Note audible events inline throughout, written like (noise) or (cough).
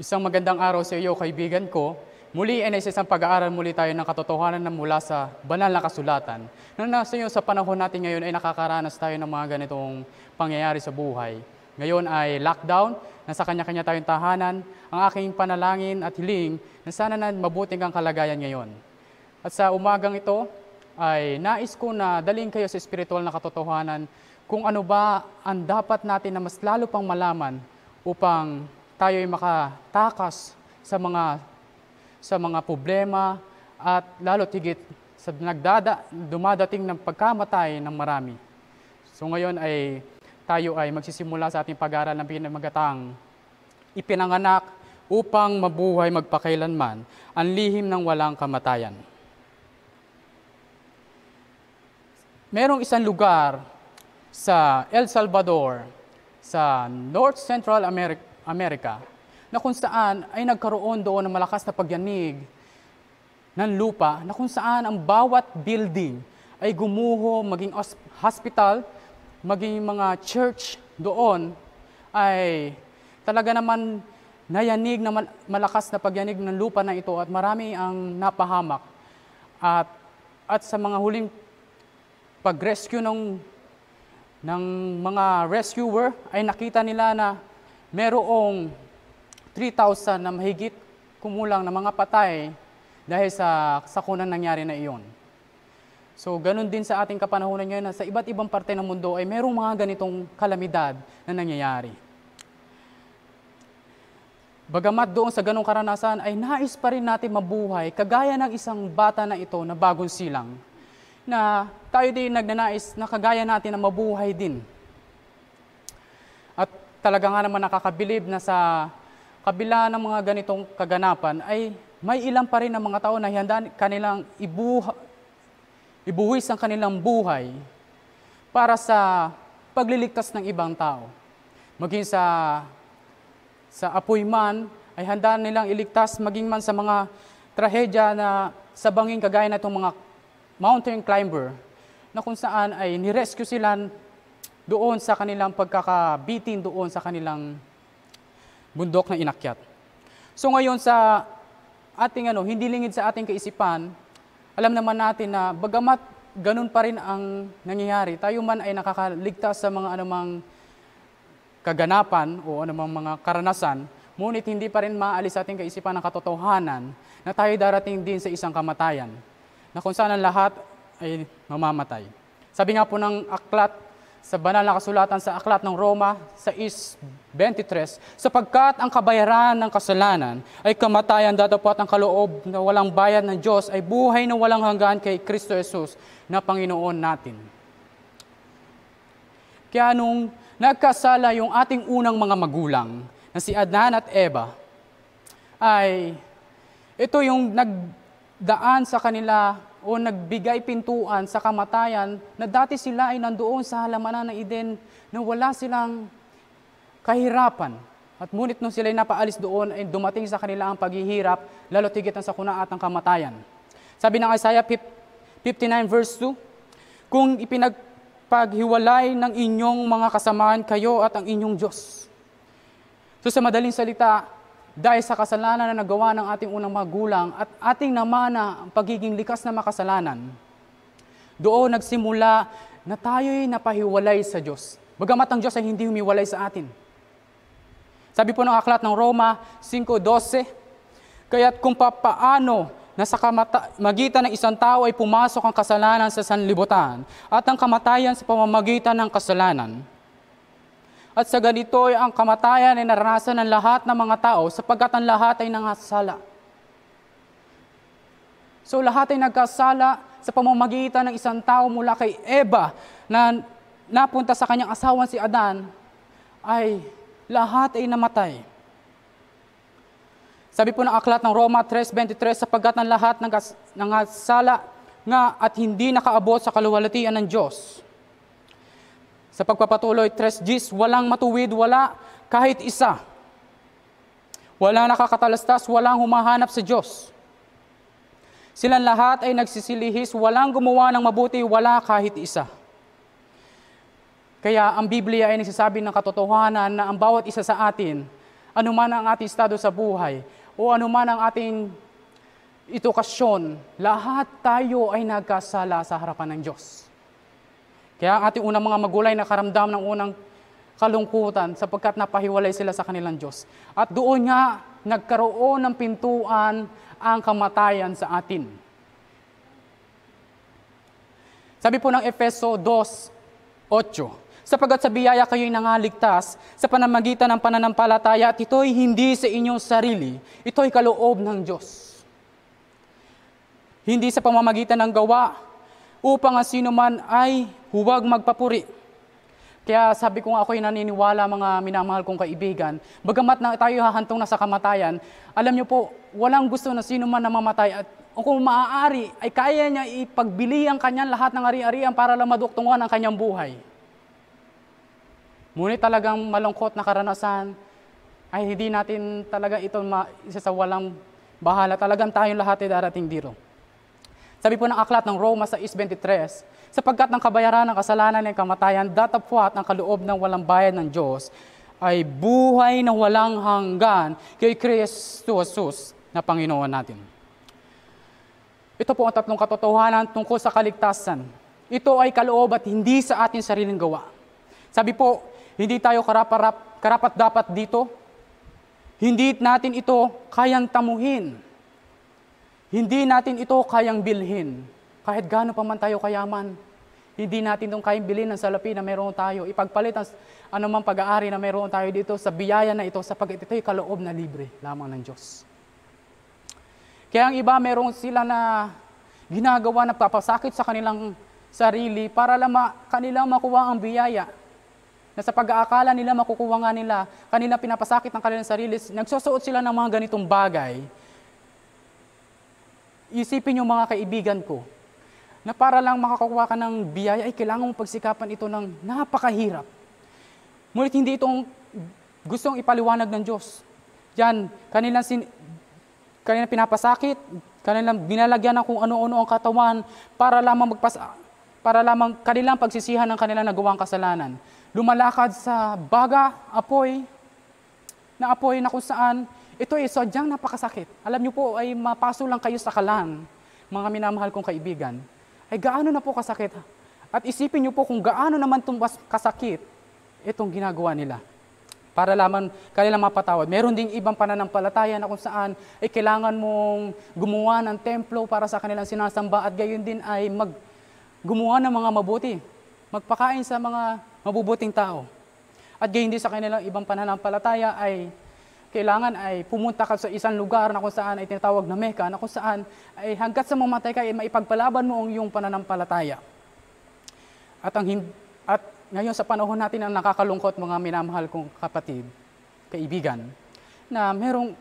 Isang magandang araw sa iyo, kaibigan ko. Muli, NSS ang pag-aaral muli tayo ng katotohanan na mula sa banal na kasulatan. Na nasa iyo sa panahon natin ngayon ay nakakaranas tayo ng mga ganitong pangyayari sa buhay. Ngayon ay lockdown, nasa kanya-kanya tayong tahanan. Ang aking panalangin at hiling na sana na mabuting ang kalagayan ngayon. At sa umagang ito, ay nais ko na daling kayo sa espiritual na katotohanan kung ano ba ang dapat natin na mas lalo pang malaman upang tayo ay makatakas sa mga sa mga problema at lalo tigit sa nagdada, dumadating ng pagkamatay ng marami. So ngayon ay tayo ay magsisimula sa ating pag-aaral ng pinamagatang ipinanganak upang mabuhay magpakailanman ang lihim ng walang kamatayan. Merong isang lugar sa El Salvador sa North Central America Amerika na kung saan ay nagkaroon doon ng malakas na pagyanig ng lupa na kung saan ang bawat building ay gumuho maging hospital, maging mga church doon ay talaga naman nayanig na malakas na pagyanig ng lupa na ito at marami ang napahamak. At, at sa mga huling pag-rescue ng, ng mga rescuer ay nakita nila na merong 3,000 na mahigit kumulang na mga patay dahil sa sakunan nangyari na iyon. So, ganun din sa ating kapanahonan ngayon na sa iba't ibang parte ng mundo ay merong mga ganitong kalamidad na nangyayari. Bagamat doon sa ganong karanasan ay nais pa rin natin mabuhay kagaya ng isang bata na ito na bagong silang na tayo din nagnanais na kagaya natin na mabuhay din talaga nga naman nakakabilib na sa kabila ng mga ganitong kaganapan ay may ilang pa rin ng mga tao na handa kanilang ibuha, ibuhis ang kanilang buhay para sa pagliligtas ng ibang tao. Maging sa, sa apoy man, ay handa nilang iligtas maging man sa mga trahedya na sa banging kagaya na itong mga mountain climber na kung saan ay nirescue sila doon sa kanilang pagkakabitin doon sa kanilang bundok na inakyat. So ngayon sa ating ano, hindi lingid sa ating kaisipan, alam naman natin na bagamat ganun pa rin ang nangyayari, tayo man ay nakakaligtas sa mga anumang kaganapan o anumang mga karanasan, ngunit hindi pa rin maalis sa ating kaisipan ang katotohanan na tayo darating din sa isang kamatayan na kung saan lahat ay mamamatay. Sabi nga po ng aklat sa banal na kasulatan sa aklat ng Roma sa is 23, sapagkat ang kabayaran ng kasalanan ay kamatayan datapat ang kaloob na walang bayad ng Diyos ay buhay na walang hanggan kay Kristo Jesus na Panginoon natin. Kaya nung nagkasala yung ating unang mga magulang na si Adnan at Eva, ay ito yung nagdaan sa kanila o nagbigay pintuan sa kamatayan na dati sila ay nandoon sa halamanan ng Eden na wala silang kahirapan. At ngunit nung sila ay napaalis doon ay dumating sa kanila ang paghihirap, lalo tigit ang sakuna at ang kamatayan. Sabi ng Isaiah 59 verse 2, Kung ipinagpaghiwalay ng inyong mga kasamaan kayo at ang inyong Diyos. So sa madaling salita, dahil sa kasalanan na nagawa ng ating unang magulang at ating namana ang pagiging likas na makasalanan, doon nagsimula na tayo'y napahiwalay sa Diyos. Bagamat ang Diyos ay hindi humiwalay sa atin. Sabi po ng aklat ng Roma 5.12, Kaya't kung papaano na sa kamata- magitan ng isang tao ay pumasok ang kasalanan sa sanlibutan at ang kamatayan sa pamamagitan ng kasalanan, at sa ganito ay ang kamatayan ay naranasan ng lahat ng mga tao sapagkat ang lahat ay nangasala. So lahat ay nagkasala sa pamamagitan ng isang tao mula kay Eva na napunta sa kanyang asawan si Adan ay lahat ay namatay. Sabi po ng aklat ng Roma 3.23, sapagkat ang lahat ng nangasala nga at hindi nakaabot sa kaluwalatian ng Diyos. Sa pagpapatuloy, 3Gs, walang matuwid, wala kahit isa. Walang nakakatalastas, walang humahanap sa Diyos. Silang lahat ay nagsisilihis, walang gumawa ng mabuti, wala kahit isa. Kaya ang Biblia ay nagsasabi ng katotohanan na ang bawat isa sa atin, anuman ang ating estado sa buhay, o anuman ang ating edukasyon, lahat tayo ay nagkasala sa harapan ng Diyos. Kaya ang ating unang mga magulay nakaramdam ng unang kalungkutan sapagkat napahiwalay sila sa kanilang Diyos. At doon nga nagkaroon ng pintuan ang kamatayan sa atin. Sabi po ng Efeso 2.8, Sapagat sa biyaya kayo'y nangaligtas sa panamagitan ng pananampalataya at ito'y hindi sa inyong sarili, ito'y kaloob ng Diyos. Hindi sa pamamagitan ng gawa, upang ang sino man ay huwag magpapuri. Kaya sabi ko nga ako'y naniniwala mga minamahal kong kaibigan, bagamat na tayo hahantong na sa kamatayan, alam niyo po, walang gusto na sino man na mamatay at kung maaari ay kaya niya ipagbili ang kanyang lahat ng ari-arian para lang maduktungan ang kanyang buhay. Ngunit talagang malungkot na karanasan ay hindi natin talaga ito ma- isa sa walang bahala. Talagang tayong lahat ay darating dito. Sabi po ng aklat ng Roma sa 23, sapagkat ng kabayaran ng kasalanan ng kamatayan, datapwat ang kaloob ng walang bayan ng Diyos, ay buhay na walang hanggan kay Kristo Jesus na Panginoon natin. Ito po ang tatlong katotohanan tungkol sa kaligtasan. Ito ay kaloob at hindi sa atin sariling gawa. Sabi po, hindi tayo karapat-dapat dito. Hindi natin ito kayang tamuhin. Hindi natin ito kayang bilhin. Kahit gaano pa man tayo kayaman, hindi natin itong kayang bilhin ng salapi na meron tayo. Ipagpalit ang anumang pag-aari na meron tayo dito sa biyaya na ito sapagkat ito'y kaloob na libre lamang ng Diyos. Kaya ang iba meron sila na ginagawa na papasakit sa kanilang sarili para lama, kanilang makuha ang biyaya na sa pag-aakala nila makukuha nga nila, kanila pinapasakit ng kanilang sarili, nagsusuot sila ng mga ganitong bagay isipin yung mga kaibigan ko, na para lang makakukuha ka ng biyaya, ay kailangan mong pagsikapan ito ng napakahirap. Ngunit hindi itong gustong ipaliwanag ng Diyos. Yan, kanilang, sin, kanilang pinapasakit, kanilang binalagyan ng kung ano-ano ang katawan para lamang magpas para lamang kanilang pagsisihan ng kanilang nagawang kasalanan. Lumalakad sa baga, apoy, na apoy na kung saan ito ay sadyang napakasakit. Alam niyo po ay mapaso lang kayo sa kalan, mga minamahal kong kaibigan. Ay gaano na po kasakit. At isipin niyo po kung gaano naman tumbas kasakit itong ginagawa nila. Para laman kanilang mapatawad. Meron ding ibang pananampalataya na kung saan ay kailangan mong gumawa ng templo para sa kanilang sinasamba at gayon din ay mag gumawa ng mga mabuti. Magpakain sa mga mabubuting tao. At gayon din sa kanilang ibang pananampalataya ay kailangan ay pumunta ka sa isang lugar na kung saan ay tinatawag na Mecca, na kung saan ay hanggat sa mamatay ka ay maipagpalaban mo ang iyong pananampalataya. At, ang, at ngayon sa panahon natin ang nakakalungkot mga minamahal kong kapatid, kaibigan, na merong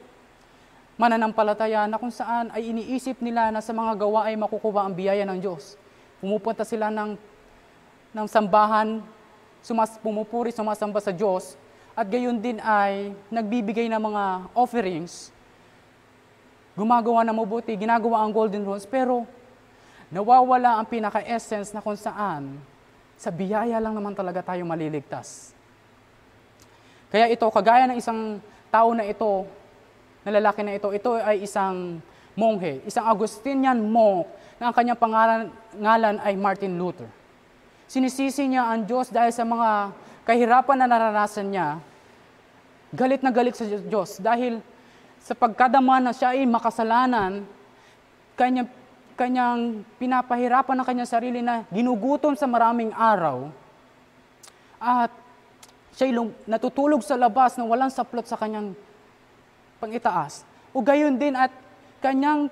mananampalataya na kung saan ay iniisip nila na sa mga gawa ay makukuha ang biyaya ng Diyos. Pumupunta sila ng, ng sambahan, sumas, pumupuri, sumasamba sa Diyos, at gayon din ay nagbibigay ng mga offerings, gumagawa ng mabuti, ginagawa ang golden rules, pero nawawala ang pinaka-essence na kung saan sa biyaya lang naman talaga tayo maliligtas. Kaya ito, kagaya ng isang tao na ito, na lalaki na ito, ito ay isang monghe, isang Augustinian monk na ang kanyang pangalan ngalan ay Martin Luther. Sinisisi niya ang Diyos dahil sa mga kahirapan na naranasan niya, galit na galit sa Diyos dahil sa pagkadama na siya ay makasalanan, kanyang, kanyang pinapahirapan ng kanyang sarili na ginugutom sa maraming araw at siya ay natutulog sa labas na walang saplot sa kanyang pangitaas. O gayon din at kanyang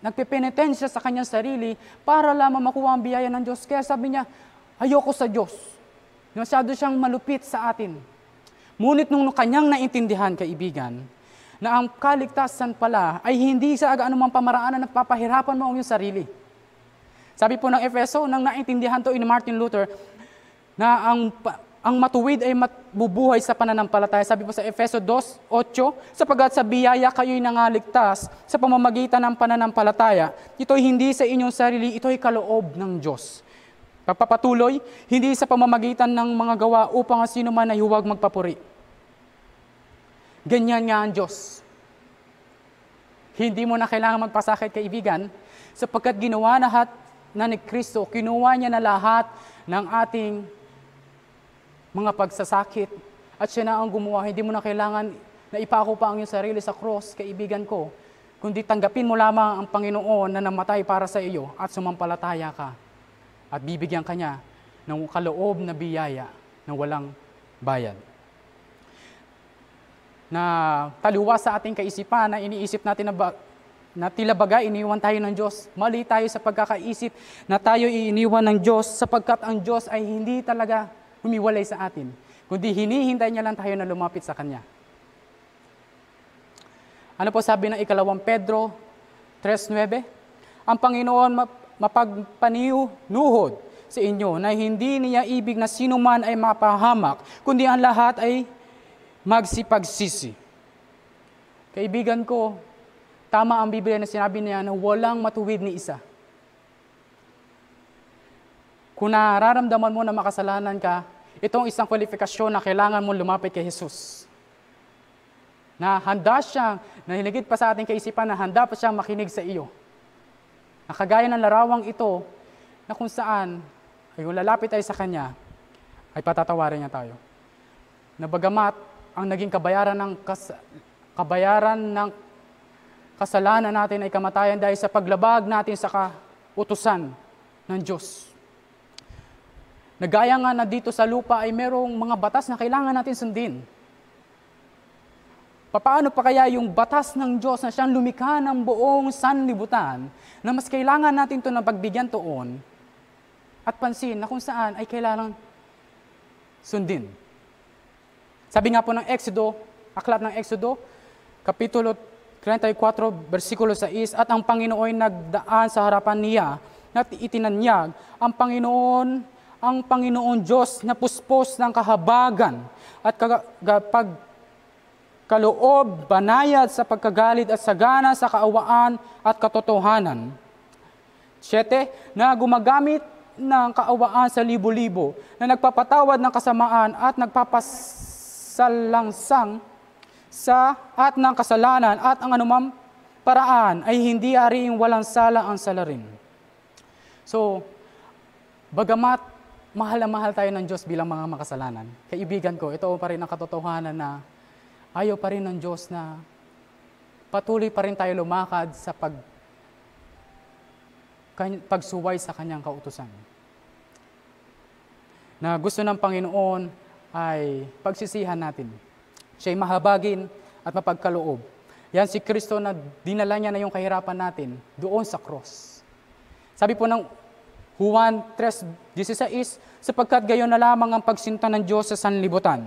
nagpipenitensya sa kanyang sarili para lamang makuha ang biyaya ng Diyos. Kaya sabi niya, ayoko sa Diyos Masyado siyang malupit sa atin. Ngunit nung kanyang naintindihan, kaibigan, na ang kaligtasan pala ay hindi sa anumang pamaraanan na papahirapan mo ang iyong sarili. Sabi po ng Efeso, nang naintindihan to ni Martin Luther, na ang, ang matuwid ay matbubuhay sa pananampalataya. Sabi po sa Efeso 2.8, sapagat sa biyaya kayo'y nangaligtas sa pamamagitan ng pananampalataya, ito'y hindi sa inyong sarili, ito'y kaloob ng Diyos. Pagpapatuloy, hindi sa pamamagitan ng mga gawa upang ang sino man ay huwag magpapuri. Ganyan nga ang Diyos. Hindi mo na kailangan magpasakit kaibigan sapagkat ginawa lahat na ni Kristo, kinuha niya na lahat ng ating mga pagsasakit at siya na ang gumawa. Hindi mo na kailangan na ipako pa ang iyong sarili sa cross, kaibigan ko, kundi tanggapin mo lamang ang Panginoon na namatay para sa iyo at sumampalataya ka at bibigyan kanya ng kaloob na biyaya na walang bayad. Na taliwa sa ating kaisipan na iniisip natin na, ba, na tila baga iniwan tayo ng Diyos. Mali tayo sa pagkakaisip na tayo iiniwan ng Diyos sapagkat ang Diyos ay hindi talaga humiwalay sa atin, kundi hinihintay niya lang tayo na lumapit sa Kanya. Ano po sabi ng ikalawang Pedro 3.9? Ang Panginoon mapagpaninuhod sa inyo na hindi niya ibig na sinuman ay mapahamak, kundi ang lahat ay magsipagsisi. Kaibigan ko, tama ang Biblia na sinabi niya na walang matuwid ni isa. Kung nararamdaman mo na makasalanan ka, itong isang kwalifikasyon na kailangan mo lumapit kay Jesus. Na handa siyang, na pa sa ating kaisipan, na handa pa siyang makinig sa iyo Nakagaya ng larawang ito na kung saan ay kung lalapit tayo sa Kanya, ay patatawarin niya tayo. Na bagamat ang naging kabayaran ng, kas- kabayaran ng kasalanan natin ay kamatayan dahil sa paglabag natin sa kautusan ng Diyos. Nagaya nga na dito sa lupa ay merong mga batas na kailangan natin sundin. Paano pa kaya yung batas ng Diyos na siyang lumikha ng buong sanlibutan na mas kailangan natin ito na pagbigyan toon at pansin na kung saan ay kailangan sundin. Sabi nga po ng Exodo, aklat ng Exodo, Kapitulo 34, versikulo 6, At ang Panginoon nagdaan sa harapan niya na itinanyag ang Panginoon, ang Panginoon Diyos na puspos ng kahabagan at kapag kaloob, banayad sa pagkagalit at sagana sa kaawaan at katotohanan. Siyete, na gumagamit ng kaawaan sa libo-libo, na nagpapatawad ng kasamaan at nagpapasalangsang sa at ng kasalanan at ang anumang paraan ay hindi ariing walang sala ang salarin. So, bagamat mahal na mahal tayo ng Diyos bilang mga makasalanan, kaibigan ko, ito pa rin ang katotohanan na Ayaw pa rin ng Diyos na patuloy pa rin tayo lumakad sa pag, pagsuway sa kanyang kautusan. Na gusto ng Panginoon ay pagsisihan natin. Siya'y mahabagin at mapagkaloob. Yan si Kristo na dinala niya na yung kahirapan natin doon sa cross. Sabi po ng Juan 3.16, sapagkat gayon na lamang ang pagsinta ng Diyos sa sanlibutan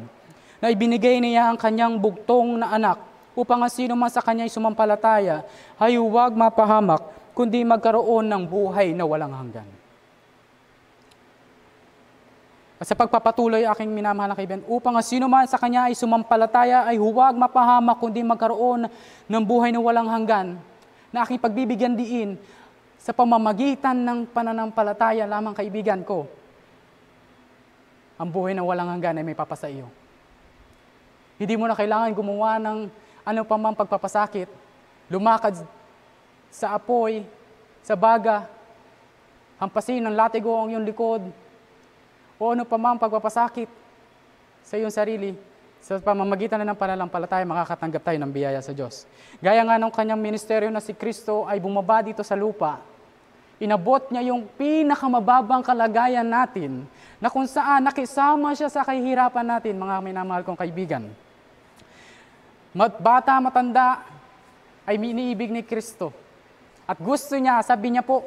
na ibinigay niya ang kanyang bugtong na anak upang ang sino man sa kanya'y sumampalataya ay huwag mapahamak kundi magkaroon ng buhay na walang hanggan. At sa pagpapatuloy aking minamahal na kaibigan, upang ang sino man sa kanya ay sumampalataya ay huwag mapahamak kundi magkaroon ng buhay na walang hanggan na aking pagbibigyan diin sa pamamagitan ng pananampalataya lamang kaibigan ko. Ang buhay na walang hanggan ay may papa sa iyo. Hindi mo na kailangan gumawa ng ano pa man pagpapasakit. Lumakad sa apoy, sa baga, hampasin ng latigo ang iyong likod, o ano pa man pagpapasakit sa iyong sarili, sa pamamagitan na ng panalampalataya, makakatanggap tayo ng biyaya sa Diyos. Gaya nga ng kanyang ministeryo na si Kristo ay bumaba dito sa lupa, inabot niya yung pinakamababang kalagayan natin na kung saan nakisama siya sa kahihirapan natin, mga minamahal kong kaibigan. Mat bata, matanda, ay iniibig ni Kristo. At gusto niya, sabi niya po,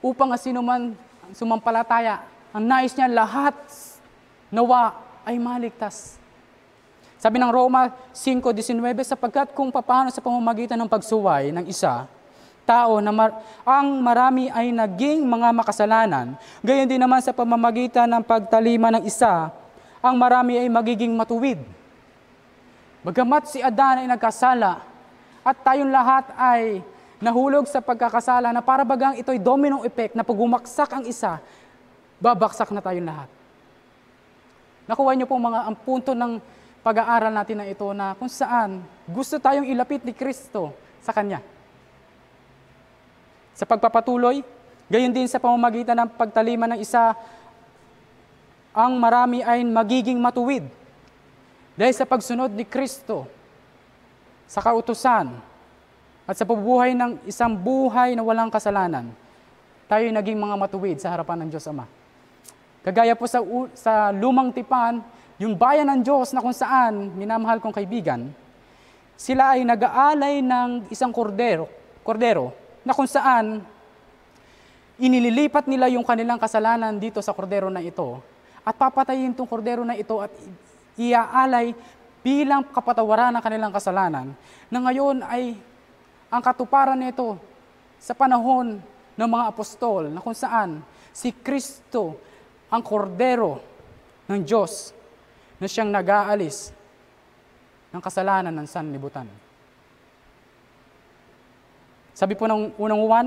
upang asinuman sumampalataya, ang nais niya lahat nawa ay maligtas. Sabi ng Roma 5.19, sapagkat kung papaano sa pamamagitan ng pagsuway ng isa, tao na mar- ang marami ay naging mga makasalanan, gayon din naman sa pamamagitan ng pagtalima ng isa, ang marami ay magiging matuwid. Bagamat si Adan ay nagkasala at tayong lahat ay nahulog sa pagkakasala na para bagang ito'y domino effect na pag umaksak ang isa, babaksak na tayong lahat. Nakuha niyo po mga ang punto ng pag-aaral natin na ito na kung saan gusto tayong ilapit ni Kristo sa Kanya. Sa pagpapatuloy, gayon din sa pamamagitan ng pagtalima ng isa, ang marami ay magiging matuwid dahil sa pagsunod ni Kristo, sa kautusan, at sa pabubuhay ng isang buhay na walang kasalanan, tayo ay naging mga matuwid sa harapan ng Diyos Ama. Kagaya po sa, sa lumang tipan, yung bayan ng Diyos na kung saan minamahal kong kaibigan, sila ay nag-aalay ng isang kordero, kordero na kung saan inililipat nila yung kanilang kasalanan dito sa kordero na ito at papatayin tong kordero na ito at iaalay bilang kapatawaran ng kanilang kasalanan na ngayon ay ang katuparan nito sa panahon ng mga apostol na kung saan si Kristo ang kordero ng Diyos na siyang nag-aalis ng kasalanan ng sanlibutan. Sabi po ng unang uwan,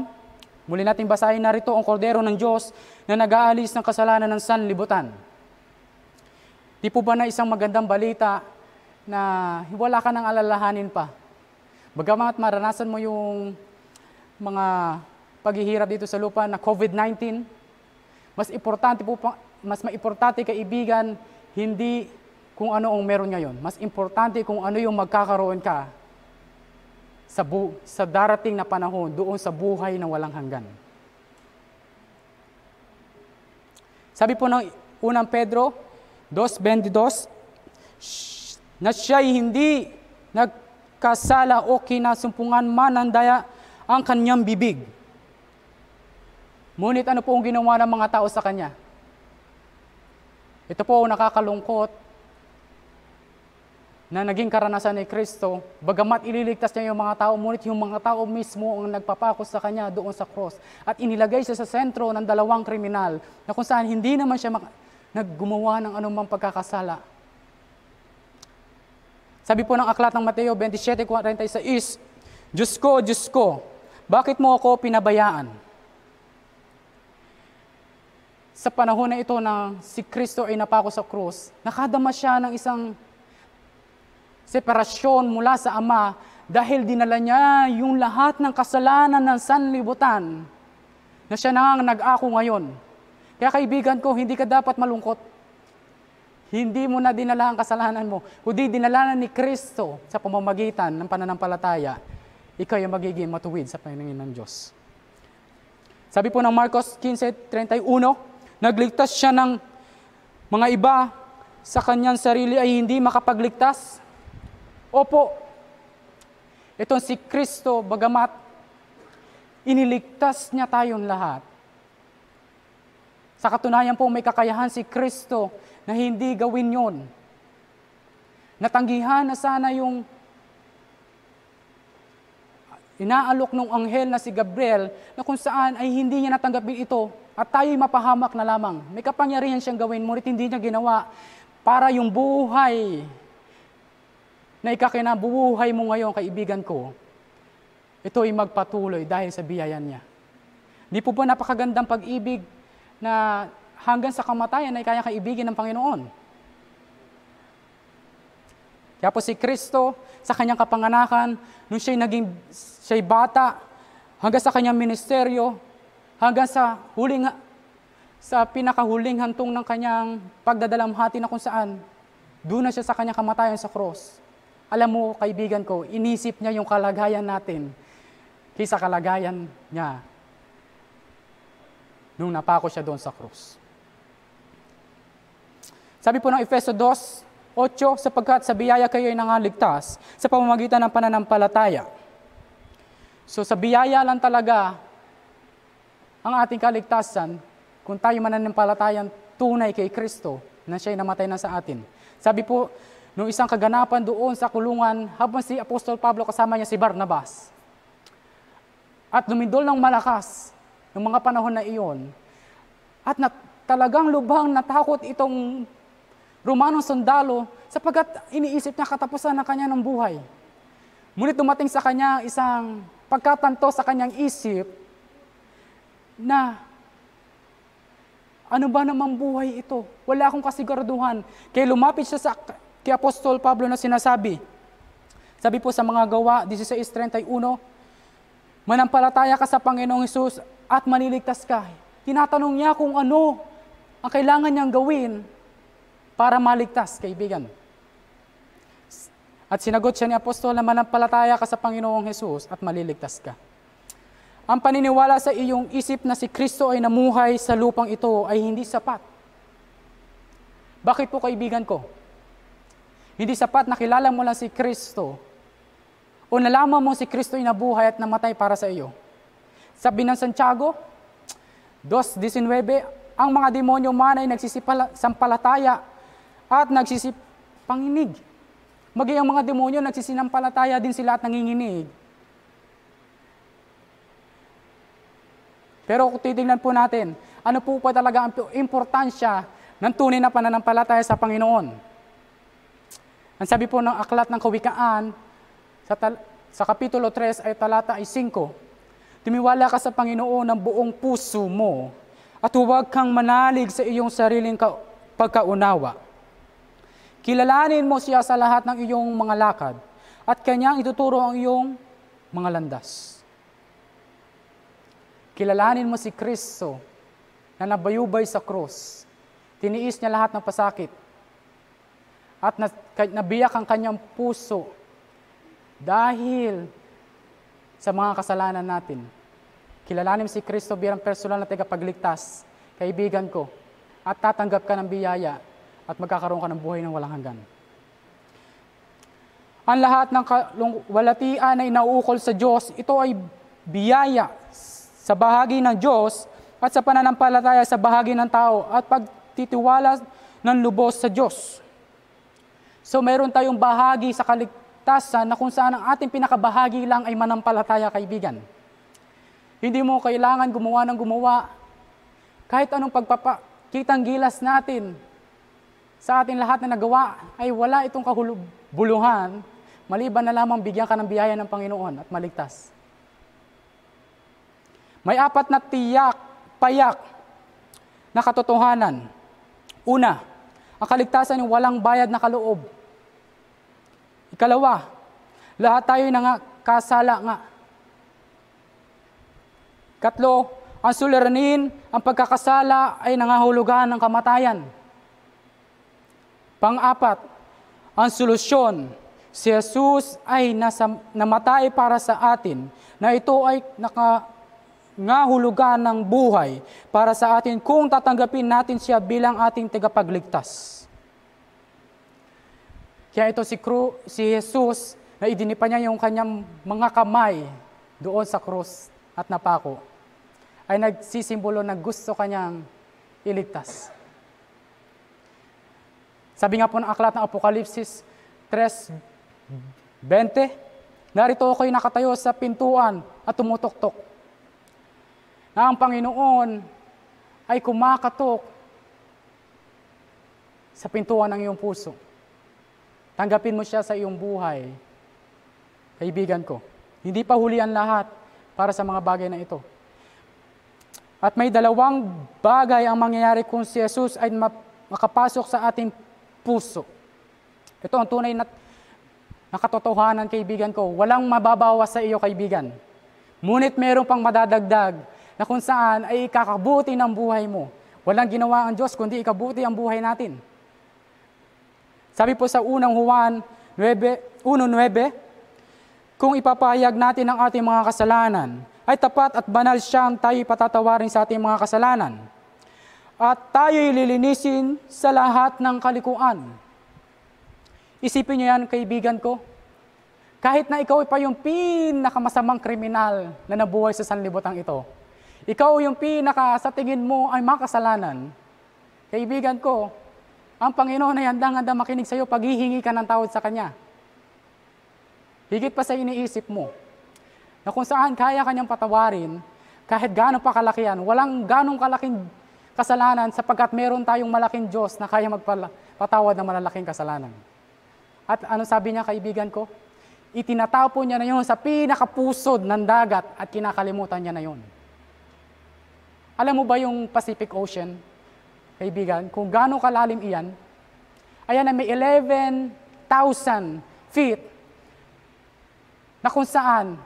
muli nating basahin narito ang kordero ng Diyos na nag-aalis ng kasalanan ng sanlibutan. Di po ba na isang magandang balita na wala ka ng alalahanin pa? Bagamat maranasan mo yung mga paghihirap dito sa lupa na COVID-19, mas importante po mas maimportante kaibigan hindi kung ano ang meron ngayon. Mas importante kung ano yung magkakaroon ka sa, bu- sa darating na panahon doon sa buhay na walang hanggan. Sabi po ng unang Pedro Dos Bendidos, na siya'y hindi nagkasala o kinasumpungan man ang daya ang kanyang bibig. Ngunit ano po ang ginawa ng mga tao sa kanya? Ito po nakakalungkot na naging karanasan ni Kristo, bagamat ililigtas niya yung mga tao, ngunit yung mga tao mismo ang nagpapakos sa kanya doon sa cross. At inilagay siya sa sentro ng dalawang kriminal na kung saan hindi naman siya mak- naggumawa ng anumang pagkakasala. Sabi po ng aklat ng Mateo 27:46 is, Diyos ko, Diyos ko, bakit mo ako pinabayaan? Sa panahon na ito na si Kristo ay napako sa krus, nakadama siya ng isang separasyon mula sa Ama dahil dinala niya yung lahat ng kasalanan ng sanlibutan na siya na nag-ako ngayon kaya kaibigan ko, hindi ka dapat malungkot. Hindi mo na dinala ang kasalanan mo, kundi dinalanan ni Kristo sa pamamagitan ng pananampalataya. Ikaw ay magiging matuwid sa Panginoon ng Diyos. Sabi po ng Marcos 15.31, nagligtas siya ng mga iba sa kanyang sarili ay hindi makapagligtas. Opo, itong si Kristo, bagamat iniligtas niya tayong lahat, sa katunayan po, may kakayahan si Kristo na hindi gawin yon. Natanggihan na sana yung inaalok ng anghel na si Gabriel na kung saan ay hindi niya natanggapin ito at tayo'y mapahamak na lamang. May kapangyarihan siyang gawin, ngunit hindi niya ginawa para yung buhay na ikakinabuhay mo ngayon, kaibigan ko, ito'y magpatuloy dahil sa biyayan niya. Di po ba napakagandang pag-ibig na hanggang sa kamatayan ay kaya kaibigin ng Panginoon. Kaya po si Kristo sa kanyang kapanganakan, nung siya'y naging siya'y bata, hanggang sa kanyang ministeryo, hanggang sa huling sa pinakahuling hantong ng kanyang pagdadalamhati na kung saan, doon na siya sa kanyang kamatayan sa cross. Alam mo, kaibigan ko, inisip niya yung kalagayan natin kaysa kalagayan niya nung napako siya doon sa krus. Sabi po ng Efeso 2, 8, sapagkat sa biyaya kayo ay nangaligtas sa pamamagitan ng pananampalataya. So sa biyaya lang talaga ang ating kaligtasan kung tayo mananampalatayan tunay kay Kristo na siya'y namatay na sa atin. Sabi po, nung isang kaganapan doon sa kulungan, habang si Apostol Pablo kasama niya si Barnabas, at lumindol ng malakas ng mga panahon na iyon. At na, talagang lubhang natakot itong Romano sundalo sapagkat iniisip niya katapusan ng kanya ng buhay. Ngunit dumating sa kanya isang pagkatanto sa kanyang isip na ano ba naman buhay ito? Wala akong kasiguraduhan. Kaya lumapit siya sa kay Apostol Pablo na sinasabi. Sabi po sa mga gawa 16.31, Manampalataya ka sa Panginoong Isus at maniligtas ka. Tinatanong niya kung ano ang kailangan niyang gawin para maligtas, kaibigan. At sinagot siya ni Apostol na manampalataya ka sa Panginoong Hesus at maliligtas ka. Ang paniniwala sa iyong isip na si Kristo ay namuhay sa lupang ito ay hindi sapat. Bakit po kaibigan ko? Hindi sapat na kilala mo lang si Kristo o nalaman mo si Kristo inabuhay at namatay para sa iyo. Sabi ng Santiago, 2.19, ang mga demonyo man ay nagsisipalataya at nagsisipanginig. Maging ang mga demonyo, nagsisinampalataya din sila at nanginginig. Pero kung titingnan po natin, ano po pa talaga ang importansya ng tunay na pananampalataya sa Panginoon? Ang sabi po ng aklat ng kawikaan, sa, tal- sa Kapitulo 3 ay talata ay 5. Timiwala ka sa Panginoon ng buong puso mo at huwag kang manalig sa iyong sariling ka- pagkaunawa. Kilalanin mo siya sa lahat ng iyong mga lakad at kanyang ituturo ang iyong mga landas. Kilalanin mo si Kristo na nabayubay sa cross. Tiniis niya lahat ng pasakit at nabiyak ang kanyang puso dahil sa mga kasalanan natin, kilalanin si Kristo bilang personal na tagapagligtas, kaibigan ko, at tatanggap ka ng biyaya at magkakaroon ka ng buhay ng walang hanggan. Ang lahat ng walatian ay nauukol sa Diyos, ito ay biyaya sa bahagi ng Diyos at sa pananampalataya sa bahagi ng tao at pagtitiwala ng lubos sa Diyos. So meron tayong bahagi sa kaligtasan kaligtasan na kung saan ang ating pinakabahagi lang ay manampalataya, kaibigan. Hindi mo kailangan gumawa ng gumawa. Kahit anong pagpapakitang gilas natin sa ating lahat na nagawa ay wala itong kahulubuluhan maliban na lamang bigyan ka ng biyaya ng Panginoon at maligtas. May apat na tiyak, payak na katotohanan. Una, ang kaligtasan ay walang bayad na kaloob Ikalawa, lahat tayo na nga kasala nga. Katlo, ang suliranin, ang pagkakasala ay nangahulugan ng kamatayan. Pang-apat, ang solusyon, si Jesus ay nasa, namatay para sa atin, na ito ay naka, ngahulugan ng buhay para sa atin kung tatanggapin natin siya bilang ating tagapagligtas. Kaya ito si, Cru, si Jesus na idinipa niya yung kanyang mga kamay doon sa krus at napako ay nagsisimbolo na gusto kanyang iligtas. Sabi nga po ng aklat ng Apokalipsis 3.20, Narito ako'y nakatayo sa pintuan at tumutok-tok. Na ang Panginoon ay kumakatok sa pintuan ng iyong puso. Tanggapin mo siya sa iyong buhay. Kaibigan ko, hindi pa huli ang lahat para sa mga bagay na ito. At may dalawang bagay ang mangyayari kung si Jesus ay makapasok sa ating puso. Ito ang tunay na, nakatotohanan, kaibigan ko. Walang mababawas sa iyo, kaibigan. Ngunit meron pang madadagdag na kung saan ay ikakabuti ng buhay mo. Walang ginawa ang Diyos, kundi ikabuti ang buhay natin. Sabi po sa unang Juan 9, 1.9, Kung ipapahayag natin ang ating mga kasalanan, ay tapat at banal siyang tayo patatawarin sa ating mga kasalanan. At tayo'y lilinisin sa lahat ng kalikuan. Isipin niyo yan, kaibigan ko. Kahit na ikaw pa yung pinakamasamang kriminal na nabuhay sa sanlibutan ito, ikaw yung pinaka sa tingin mo ay makasalanan, kaibigan ko, ang Panginoon ay handang-handa makinig sa iyo pag hihingi ka ng tawad sa Kanya. Higit pa sa iniisip mo na kung saan kaya kanyang patawarin kahit gano'ng pa kalaki yan, walang gano'ng kalaking kasalanan sapagkat meron tayong malaking Diyos na kaya magpatawad ng malalaking kasalanan. At ano sabi niya kaibigan ko? Itinatapon niya na yun sa pinakapusod ng dagat at kinakalimutan niya na yun. Alam mo ba yung Pacific Ocean? kaibigan, kung gaano kalalim iyan, ayan na may 11,000 feet na kung saan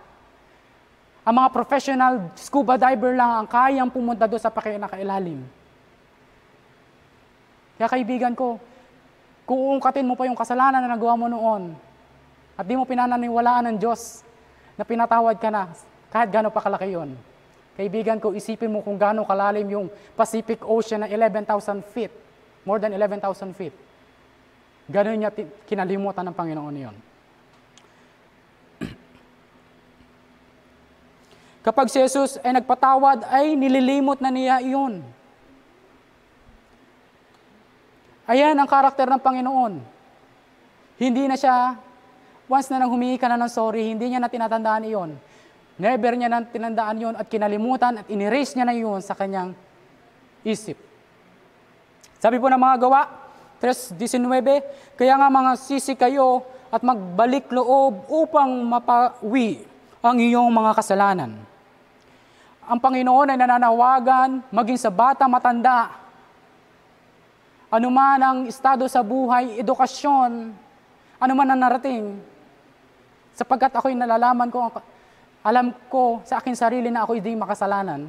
ang mga professional scuba diver lang ang kayang pumunta doon sa pakinakailalim. Kaya kaibigan ko, kung uungkatin mo pa yung kasalanan na nagawa mo noon at di mo pinananiwalaan ng Diyos na pinatawad ka na kahit gano'n pa kalaki yun, Kaibigan ko, isipin mo kung gaano kalalim yung Pacific Ocean na 11,000 feet. More than 11,000 feet. Ganun niya kinalimutan ng Panginoon yun. (clears throat) Kapag si Jesus ay nagpatawad, ay nililimot na niya iyon. Ayan ang karakter ng Panginoon. Hindi na siya, once na nang humingi ka na ng sorry, hindi niya na tinatandaan iyon. Never niya nang tinandaan yon at kinalimutan at inerase niya na yon sa kanyang isip. Sabi po ng mga gawa, 3.19, Kaya nga mga sisi kayo at magbalik loob upang mapawi ang iyong mga kasalanan. Ang Panginoon ay nananawagan maging sa bata matanda, anuman ang estado sa buhay, edukasyon, anuman ang narating, sapagkat ako'y nalalaman ko ang alam ko sa akin sarili na ako hindi makasalanan,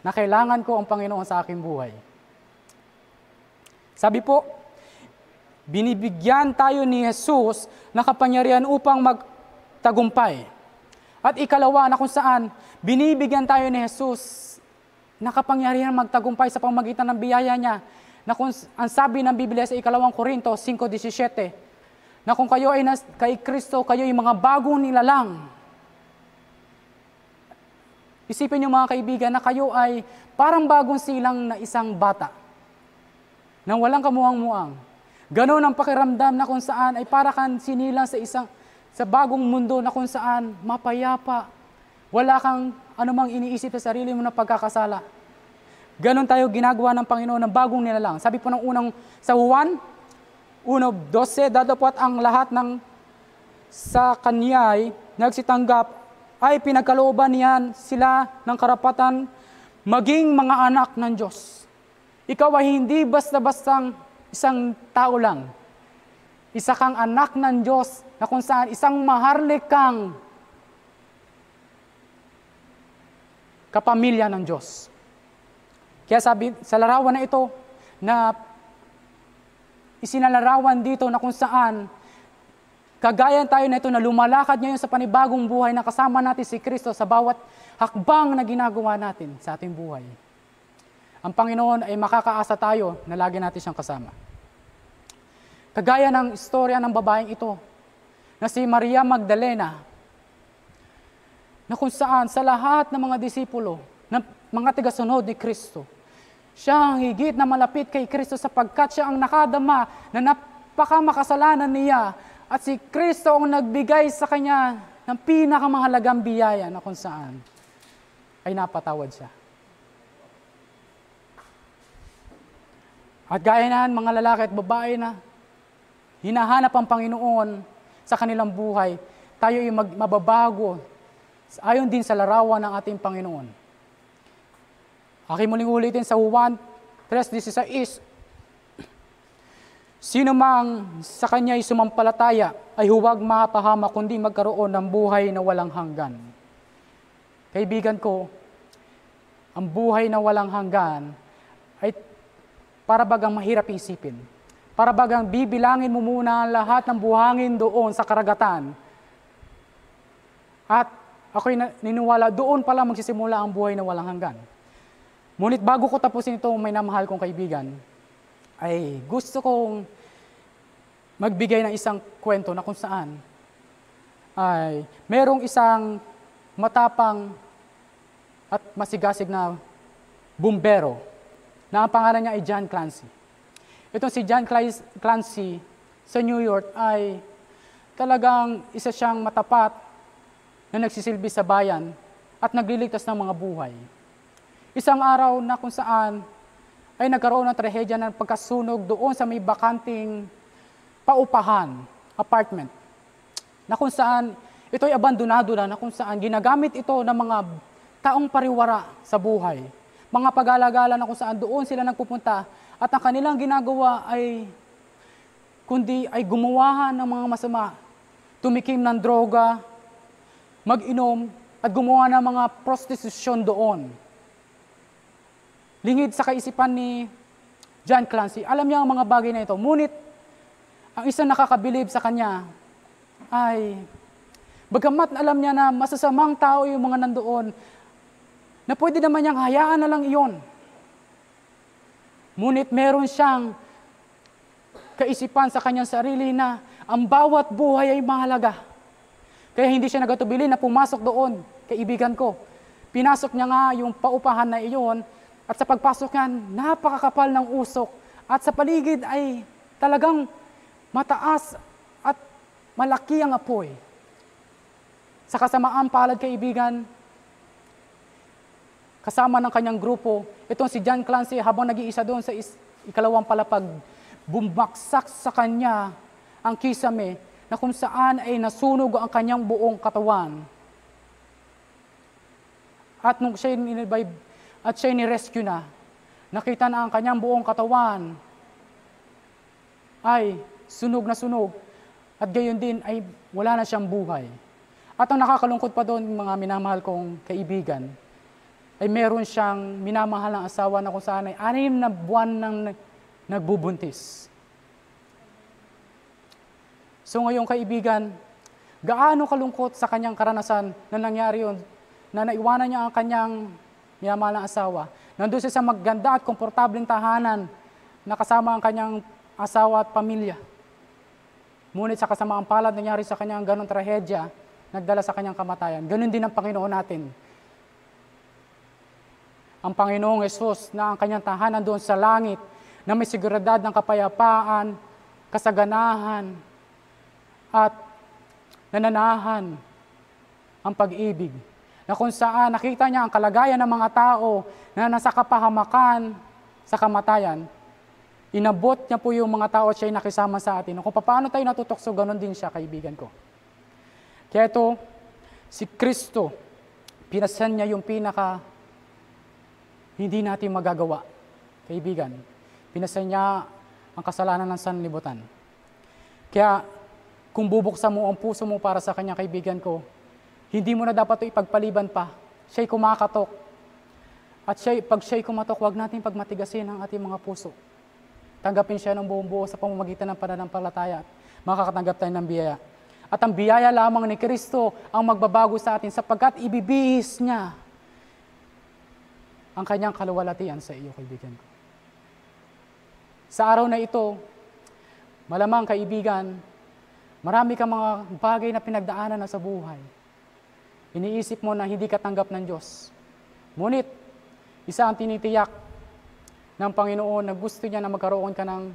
na kailangan ko ang Panginoon sa aking buhay. Sabi po, binibigyan tayo ni Jesus na kapangyarihan upang magtagumpay. At ikalawa na kung saan, binibigyan tayo ni Jesus na kapangyarihan magtagumpay sa pamagitan ng biyaya niya. Na kung, ang sabi ng Biblia sa ikalawang Korinto 5.17, na kung kayo ay nas, kay Kristo, kayo ay mga bagong nilalang Isipin niyo mga kaibigan na kayo ay parang bagong silang na isang bata na walang kamuhang-muang. Ganon ang pakiramdam na kung saan ay para kang sinilang sa isang sa bagong mundo na kung saan mapayapa. Wala kang anumang iniisip sa sarili mo na pagkakasala. Ganon tayo ginagawa ng Panginoon ng bagong nilalang. Sabi po ng unang sa Juan, 1.12, dadapat ang lahat ng sa kanya ay nagsitanggap ay pinagkalooban niyan sila ng karapatan maging mga anak ng Diyos. Ikaw ay hindi basta-bastang isang tao lang. Isa kang anak ng Diyos na kung saan isang maharlik kang kapamilya ng Diyos. Kaya sabi sa larawan na ito na isinalarawan dito na kung saan Kagayan tayo nito na lumalakad ngayon sa panibagong buhay na kasama natin si Kristo sa bawat hakbang na ginagawa natin sa ating buhay. Ang Panginoon ay makakaasa tayo na lagi natin siyang kasama. Kagaya ng istorya ng babaeng ito na si Maria Magdalena na kung saan sa lahat ng mga disipulo, ng mga tigasunod ni Kristo, siya ang higit na malapit kay Kristo sapagkat siya ang nakadama na napakamakasalanan niya at si Kristo ang nagbigay sa kanya ng pinakamahalagang biyaya na kung saan ay napatawad siya. At gaya na mga lalaki at babae na hinahanap ang Panginoon sa kanilang buhay, tayo ay mag- mababago ayon din sa larawan ng ating Panginoon. Aking muling ulitin sa 1, 3, 16, Sino mang sa kanya'y sumampalataya ay huwag mapahama kundi magkaroon ng buhay na walang hanggan. Kaibigan ko, ang buhay na walang hanggan ay para bagang mahirap isipin. Para bagang bibilangin mo muna ang lahat ng buhangin doon sa karagatan. At ako'y niniwala doon pala magsisimula ang buhay na walang hanggan. Ngunit bago ko tapusin ito, may namahal kong kaibigan ay gusto kong magbigay ng isang kwento na kung saan ay merong isang matapang at masigasig na bumbero na ang pangalan niya ay John Clancy. Itong si John Clancy sa New York ay talagang isa siyang matapat na nagsisilbi sa bayan at nagliligtas ng mga buhay. Isang araw na kung saan ay nagkaroon ng trahedya ng pagkasunog doon sa may bakanting paupahan, apartment, na kung saan ito ay abandonado na, na kung saan ginagamit ito ng mga taong pariwara sa buhay. Mga pag na kung saan doon sila nagpupunta at ang kanilang ginagawa ay kundi ay gumawahan ng mga masama, tumikim ng droga, mag-inom, at gumawa ng mga prostitution doon lingid sa kaisipan ni John Clancy. Alam niya ang mga bagay na ito. Ngunit, ang isang nakakabilib sa kanya ay, bagamat alam niya na masasamang tao yung mga nandoon, na pwede naman niyang hayaan na lang iyon. Ngunit meron siyang kaisipan sa kanyang sarili na ang bawat buhay ay mahalaga. Kaya hindi siya nagatubili na pumasok doon, kaibigan ko. Pinasok niya nga yung paupahan na iyon at sa pagpasok niyan, napakakapal ng usok. At sa paligid ay talagang mataas at malaki ang apoy. Sa kasamaan palad kaibigan, kasama ng kanyang grupo, itong si John Clancy habang nag-iisa doon sa is- ikalawang palapag, bumaksak sa kanya ang kisame na kung saan ay nasunog ang kanyang buong katawan. At nung siya inilibay at siya'y nirescue na. Nakita na ang kanyang buong katawan ay sunog na sunog at gayon din ay wala na siyang buhay. At ang nakakalungkot pa doon, mga minamahal kong kaibigan, ay meron siyang minamahal ng asawa na kung saan ay anim na buwan nang nagbubuntis. So ngayon kaibigan, gaano kalungkot sa kanyang karanasan na nangyari yun, na naiwanan niya ang kanyang minamahal ng asawa. Nandun siya sa maganda at komportableng tahanan na kasama ang kanyang asawa at pamilya. Ngunit sa kasamaang palad nangyari sa kanyang ganong trahedya, nagdala sa kanyang kamatayan. Ganon din ang Panginoon natin. Ang Panginoong Yesus na ang kanyang tahanan doon sa langit na may siguradad ng kapayapaan, kasaganahan, at nananahan ang pag-ibig na kung saan nakita niya ang kalagayan ng mga tao na nasa kapahamakan sa kamatayan, inabot niya po yung mga tao at siya'y nakisama sa atin. Kung paano tayo natutokso, ganun din siya, kaibigan ko. Kaya ito, si Kristo, pinasan niya yung pinaka hindi natin magagawa, kaibigan. Pinasan niya ang kasalanan ng sanlibutan. Kaya, kung bubuksan mo ang puso mo para sa kanya, kaibigan ko, hindi mo na dapat ito ipagpaliban pa. Siya'y kumakatok. At siya'y, pag siya'y kumatok, huwag natin pagmatigasin ang ating mga puso. Tanggapin siya ng buong buo sa pamamagitan ng pananampalataya makakatanggap tayo ng biyaya. At ang biyaya lamang ni Kristo ang magbabago sa atin sapagkat ibibihis niya ang kanyang kaluwalatian sa iyo, kaibigan ko. Sa araw na ito, malamang kaibigan, marami kang mga bagay na pinagdaanan na sa buhay Iniisip mo na hindi ka tanggap ng Diyos. Ngunit, isa ang tinitiyak ng Panginoon na gusto niya na magkaroon ka ng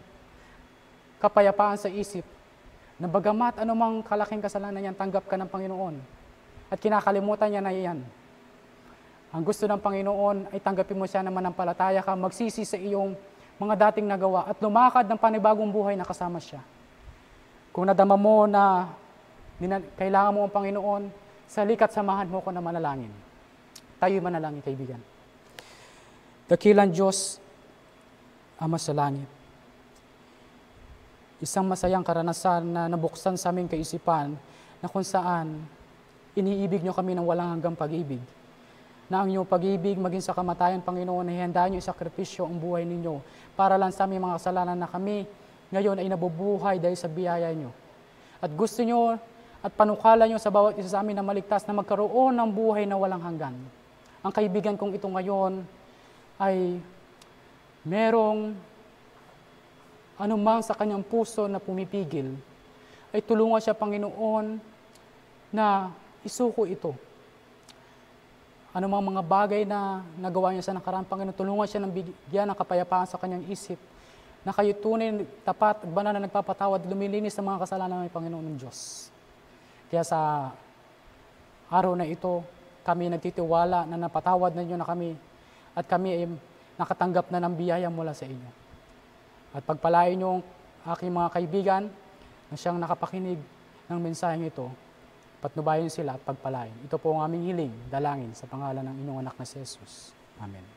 kapayapaan sa isip na bagamat anumang kalaking kasalanan niyan, tanggap ka ng Panginoon. At kinakalimutan niya na iyan. Ang gusto ng Panginoon ay tanggapin mo siya na manampalataya ka, magsisi sa iyong mga dating nagawa at lumakad ng panibagong buhay na kasama siya. Kung nadama mo na kailangan mo ang Panginoon, Salika't samahan mo ko na manalangin. Tayo'y manalangin, kaibigan. Dakilang Diyos, Ama sa Langit, isang masayang karanasan na nabuksan sa aming kaisipan na kung saan iniibig nyo kami ng walang hanggang pag-ibig. Na ang inyong pag-ibig maging sa kamatayan, Panginoon, hihanda nyo isakripisyo ang buhay ninyo para lang sa aming mga kasalanan na kami ngayon ay nabubuhay dahil sa biyaya nyo. At gusto nyo at panukala niyo sa bawat isa sa amin na maligtas na magkaroon ng buhay na walang hanggan. Ang kaibigan kong ito ngayon ay merong anumang sa kanyang puso na pumipigil, ay tulungan siya, Panginoon, na isuko ito. Anumang mga bagay na nagawa niya sa nakaraan, Panginoon, tulungan siya ng bigyan ng kapayapaan sa kanyang isip na kayo tunay, tapat, banal na nagpapatawad, lumilinis sa mga kasalanan ng Panginoon ng Diyos. Kaya sa araw na ito, kami nagtitiwala na napatawad na ninyo na kami at kami ay nakatanggap na ng biyaya mula sa inyo. At pagpalain niyo aking mga kaibigan na siyang nakapakinig ng mensaheng ito. Patnubayan sila at pagpalain. Ito po ang aming hiling, dalangin sa pangalan ng inyong anak na si Jesus. Amen.